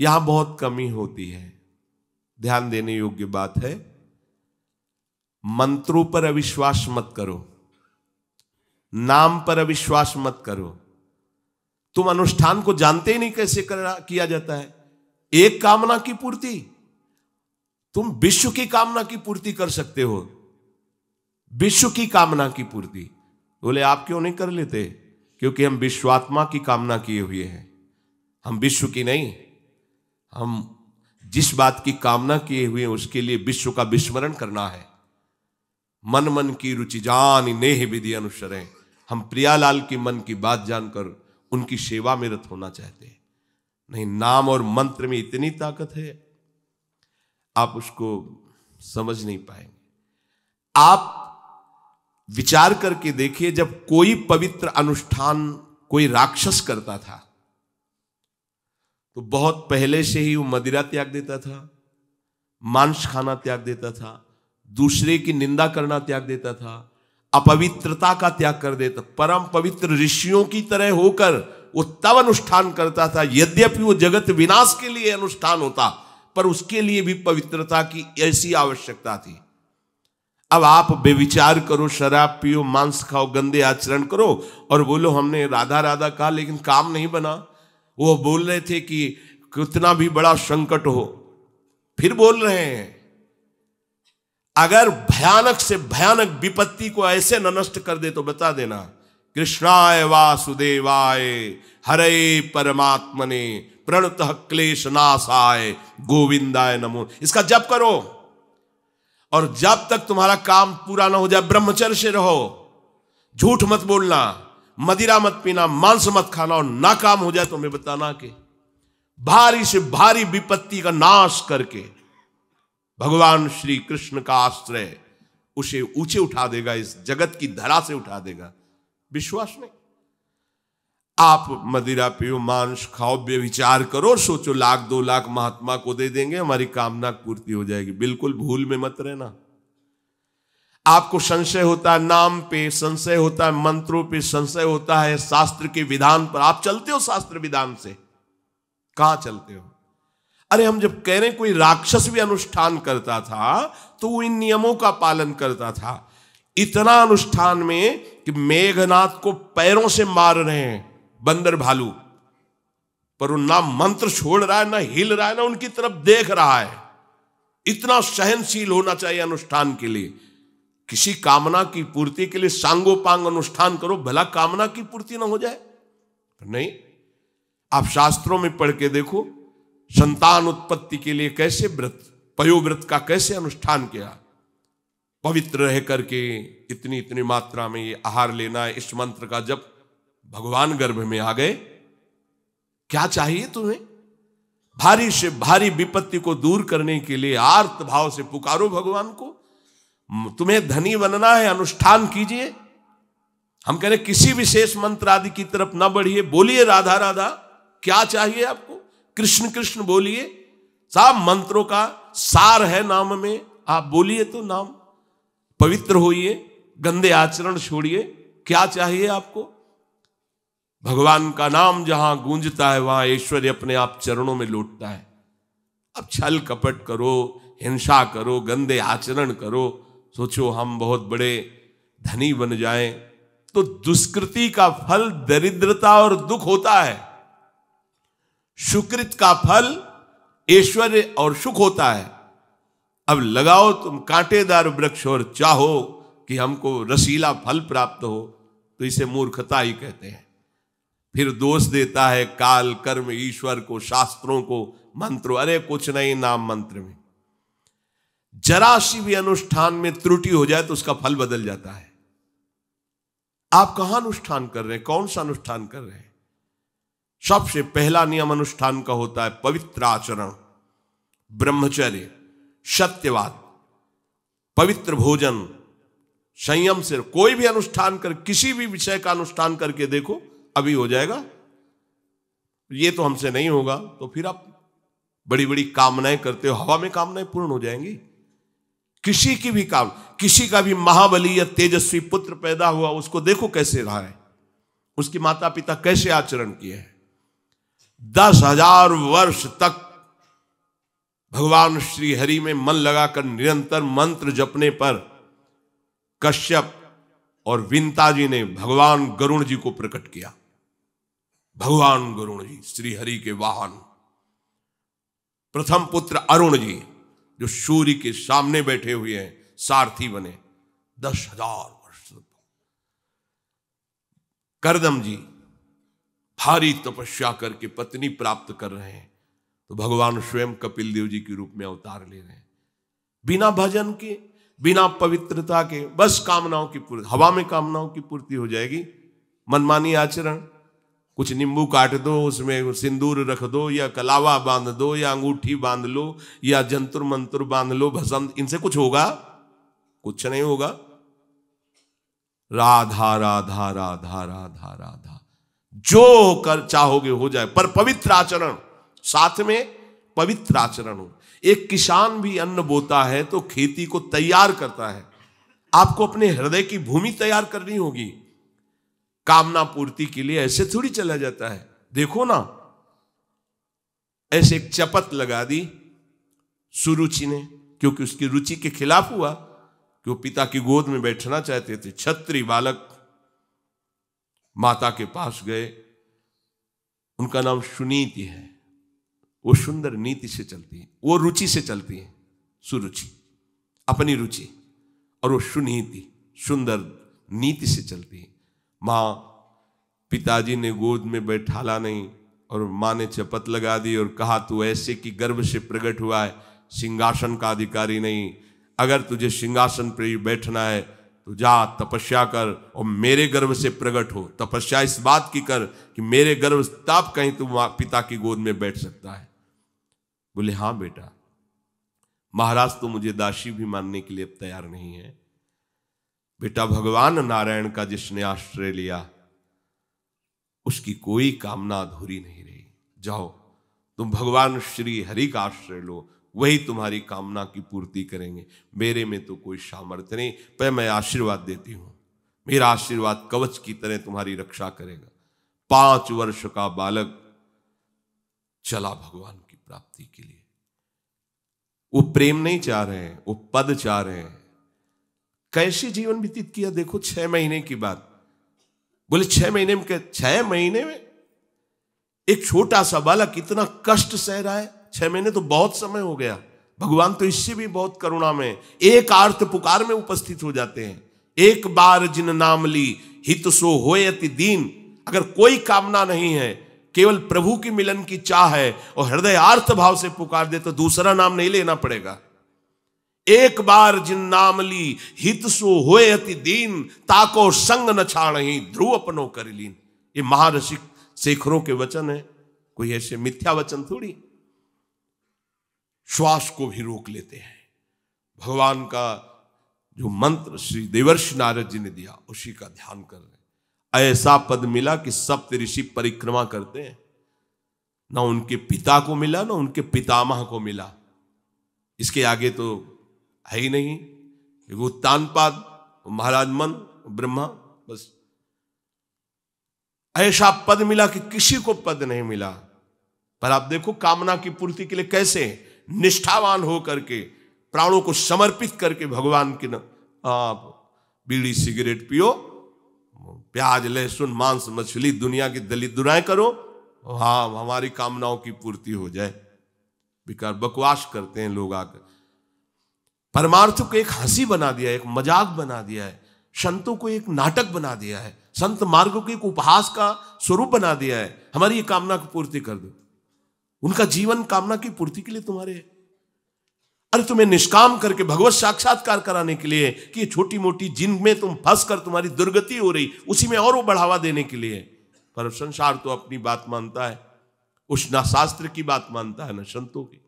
यहां बहुत कमी होती है ध्यान देने योग्य बात है मंत्रों पर अविश्वास मत करो नाम पर अविश्वास मत करो तुम अनुष्ठान को जानते ही नहीं कैसे करा किया जाता है एक कामना की पूर्ति तुम विश्व की कामना की पूर्ति कर सकते हो विश्व की कामना की पूर्ति बोले आप क्यों नहीं कर लेते क्योंकि हम विश्वात्मा की कामना किए हुए हैं हम विश्व की नहीं हम जिस बात की कामना किए हुए उसके लिए विश्व का विस्मरण करना है मन मन की रुचि जान नेह विधि अनुसरें हम प्रियालाल के मन की बात जानकर उनकी सेवा में रत होना चाहते हैं नहीं नाम और मंत्र में इतनी ताकत है आप उसको समझ नहीं पाएंगे आप विचार करके देखिए जब कोई पवित्र अनुष्ठान कोई राक्षस करता था तो बहुत पहले से ही वो मदिरा त्याग देता था मांस खाना त्याग देता था दूसरे की निंदा करना त्याग देता था अपवित्रता का त्याग कर देता परम पवित्र ऋषियों की तरह होकर वो तब अनुष्ठान करता था यद्यपि वो जगत विनाश के लिए अनुष्ठान होता पर उसके लिए भी पवित्रता की ऐसी आवश्यकता थी अब आप बेविचार करो शराब पियो मांस खाओ गंदे आचरण करो और बोलो हमने राधा राधा कहा लेकिन काम नहीं बना वो बोल रहे थे कि कितना भी बड़ा संकट हो फिर बोल रहे हैं अगर भयानक से भयानक विपत्ति को ऐसे न नष्ट कर दे तो बता देना कृष्णाय वासुदेवाय हरे परमात्मने प्रणत क्लेश नाशाय गोविंदाय नमो इसका जप करो और जब तक तुम्हारा काम पूरा ना हो जाए ब्रह्मचर्य से रहो झूठ मत बोलना मदिरा मत पीना मांस मत खाना और नाकाम हो जाए तो हमें बताना कि भारी से भारी विपत्ति का नाश करके भगवान श्री कृष्ण का आश्रय उसे ऊंचे उठा देगा इस जगत की धरा से उठा देगा विश्वास नहीं आप मदिरा पियो मांस खाओ व्यविचार करो सोचो लाख दो लाख महात्मा को दे देंगे हमारी कामना पूर्ति हो जाएगी बिल्कुल भूल में मत रहना आपको संशय होता है नाम पे संशय होता है मंत्रों पे संशय होता है शास्त्र के विधान पर आप चलते हो शास्त्र विधान से कहा चलते हो अरे हम जब कह रहे हैं कोई राक्षस भी अनुष्ठान करता था तो वो इन नियमों का पालन करता था इतना अनुष्ठान में कि मेघनाथ को पैरों से मार रहे हैं बंदर भालू पर ना मंत्र छोड़ रहा है ना हिल रहा है ना उनकी तरफ देख रहा है इतना सहनशील होना चाहिए अनुष्ठान के लिए किसी कामना की पूर्ति के लिए सांगोपांग अनुष्ठान करो भला कामना की पूर्ति ना हो जाए नहीं आप शास्त्रों में पढ़ के देखो संतान उत्पत्ति के लिए कैसे व्रत पयोव्रत का कैसे अनुष्ठान किया पवित्र रह करके इतनी इतनी मात्रा में ये आहार लेना है इस मंत्र का जब भगवान गर्भ में आ गए क्या चाहिए तुम्हें भारी से भारी विपत्ति को दूर करने के लिए आर्त भाव से पुकारो भगवान को तुम्हें धनी बनना है अनुष्ठान कीजिए हम कह रहे किसी विशेष मंत्र आदि की तरफ ना बढ़िए बोलिए राधा राधा क्या चाहिए आपको कृष्ण कृष्ण बोलिए साहब मंत्रों का सार है नाम में आप बोलिए तो नाम पवित्र होइए गंदे आचरण छोड़िए क्या चाहिए आपको भगवान का नाम जहां गूंजता है वहां ऐश्वर्य अपने आप चरणों में लौटता है अब छल कपट करो हिंसा करो गंदे आचरण करो सोचो हम बहुत बड़े धनी बन जाएं तो दुष्कृति का फल दरिद्रता और दुख होता है सुकृत का फल ऐश्वर्य और सुख होता है अब लगाओ तुम कांटेदार वृक्ष और चाहो कि हमको रसीला फल प्राप्त हो तो इसे मूर्खता ही कहते हैं फिर दोष देता है काल कर्म ईश्वर को शास्त्रों को मंत्र अरे कुछ नहीं नाम मंत्र में जरा सी भी अनुष्ठान में त्रुटि हो जाए तो उसका फल बदल जाता है आप कहां अनुष्ठान कर रहे हैं कौन सा अनुष्ठान कर रहे हैं सबसे पहला नियम अनुष्ठान का होता है पवित्र आचरण ब्रह्मचर्य सत्यवाद पवित्र भोजन संयम से कोई भी अनुष्ठान कर किसी भी विषय का अनुष्ठान करके देखो अभी हो जाएगा ये तो हमसे नहीं होगा तो फिर आप बड़ी बड़ी कामनाएं करते हो हवा में कामनाएं पूर्ण हो जाएंगी किसी की भी काम किसी का भी महाबली या तेजस्वी पुत्र पैदा हुआ उसको देखो कैसे रहा है उसके माता पिता कैसे आचरण किए हैं दस हजार वर्ष तक भगवान श्री हरि में मन लगाकर निरंतर मंत्र जपने पर कश्यप और विंता जी ने भगवान गरुण जी को प्रकट किया भगवान गरुण जी श्री हरि के वाहन प्रथम पुत्र अरुण जी जो सूर्य के सामने बैठे हुए हैं सारथी बने दस हजार वर्ष करदम जी भारी तपस्या करके पत्नी प्राप्त कर रहे हैं तो भगवान स्वयं कपिल देव जी के रूप में अवतार ले रहे हैं बिना भजन के बिना पवित्रता के बस कामनाओं की पूर्ति हवा में कामनाओं की पूर्ति हो जाएगी मनमानी आचरण कुछ नींबू काट दो उसमें सिंदूर रख दो या कलावा बांध दो या अंगूठी बांध लो या जंतुर मंतुर बांध लो भसंत इनसे कुछ होगा कुछ नहीं होगा राधा राधा राधा राधा राधा जो कर चाहोगे हो जाए पर पवित्र आचरण साथ में पवित्र आचरण हो एक किसान भी अन्न बोता है तो खेती को तैयार करता है आपको अपने हृदय की भूमि तैयार करनी होगी कामना पूर्ति के लिए ऐसे थोड़ी चला जाता है देखो ना ऐसे एक चपत लगा दी सुरुचि ने क्योंकि उसकी रुचि के खिलाफ हुआ कि वो पिता की गोद में बैठना चाहते थे छत्री बालक माता के पास गए उनका नाम सुनीति है वो सुंदर नीति से चलती है वो रुचि से चलती है सुरुचि अपनी रुचि और वो सुनीति सुंदर नीति से चलती है माँ पिताजी ने गोद में बैठाला नहीं और माँ ने चपत लगा दी और कहा तू ऐसे कि गर्भ से प्रकट हुआ है सिंहासन का अधिकारी नहीं अगर तुझे सिंहासन पर बैठना है तो जा तपस्या कर और मेरे गर्भ से प्रकट हो तपस्या इस बात की कर कि मेरे गर्भ ताप कहीं तू तो पिता की गोद में बैठ सकता है बोले हाँ बेटा महाराज तो मुझे दासी भी मानने के लिए तैयार नहीं है बेटा भगवान नारायण का जिसने आश्रय लिया उसकी कोई कामना अधूरी नहीं रही जाओ तुम भगवान श्री हरि का आश्रय लो वही तुम्हारी कामना की पूर्ति करेंगे मेरे में तो कोई सामर्थ्य नहीं पर मैं आशीर्वाद देती हूं मेरा आशीर्वाद कवच की तरह तुम्हारी रक्षा करेगा पांच वर्ष का बालक चला भगवान की प्राप्ति के लिए वो प्रेम नहीं चाह रहे हैं वो पद चाह रहे हैं कैसे जीवन व्यतीत किया देखो छह महीने की बात बोले छह महीने में छह महीने में एक छोटा सा बालक इतना कष्ट सह रहा है छह महीने तो बहुत समय हो गया भगवान तो इससे भी बहुत करुणा में एक आर्थ पुकार में उपस्थित हो जाते हैं एक बार जिन नाम ली हित सो हो दीन अगर कोई कामना नहीं है केवल प्रभु की मिलन की चाह है और हृदय आर्थ भाव से पुकार दे तो दूसरा नाम नहीं लेना पड़ेगा एक बार जिन नाम ली हित सो हुए अति दीन ताको संग न छाड़ही ध्रुव अपनो कर लीन ये महर्षि शेखरों के वचन है कोई ऐसे मिथ्या वचन थोड़ी श्वास को भी रोक लेते हैं भगवान का जो मंत्र श्री देवर्षि नारद जी ने दिया उसी का ध्यान कर रहे ऐसा पद मिला कि सप्त ऋषि परिक्रमा करते हैं ना उनके पिता को मिला ना उनके पितामह को मिला इसके आगे तो है ही नहीं उत्तान पाद महाराज मन ब्रह्मा बस ऐसा पद मिला कि किसी को पद नहीं मिला पर आप देखो कामना की पूर्ति के लिए कैसे निष्ठावान हो करके प्राणों को समर्पित करके भगवान के आप बीड़ी सिगरेट पियो प्याज लहसुन मांस मछली दुनिया की दलित दुराएं करो हाँ हमारी कामनाओं की पूर्ति हो जाए बेकार बकवास करते हैं लोग आकर परमार्थ को एक हंसी बना दिया एक मजाक बना दिया है संतों को एक नाटक बना दिया है संत मार्ग को एक उपहास का स्वरूप बना दिया है हमारी ये कामना की पूर्ति कर दो उनका जीवन कामना की पूर्ति के लिए तुम्हारे अरे तुम्हें निष्काम करके भगवत साक्षात्कार कराने के लिए कि ये छोटी मोटी जिनमें तुम फंस कर तुम्हारी दुर्गति हो रही उसी में और वो बढ़ावा देने के लिए पर संसार तो अपनी बात मानता है उस ना शास्त्र की बात मानता है ना संतों की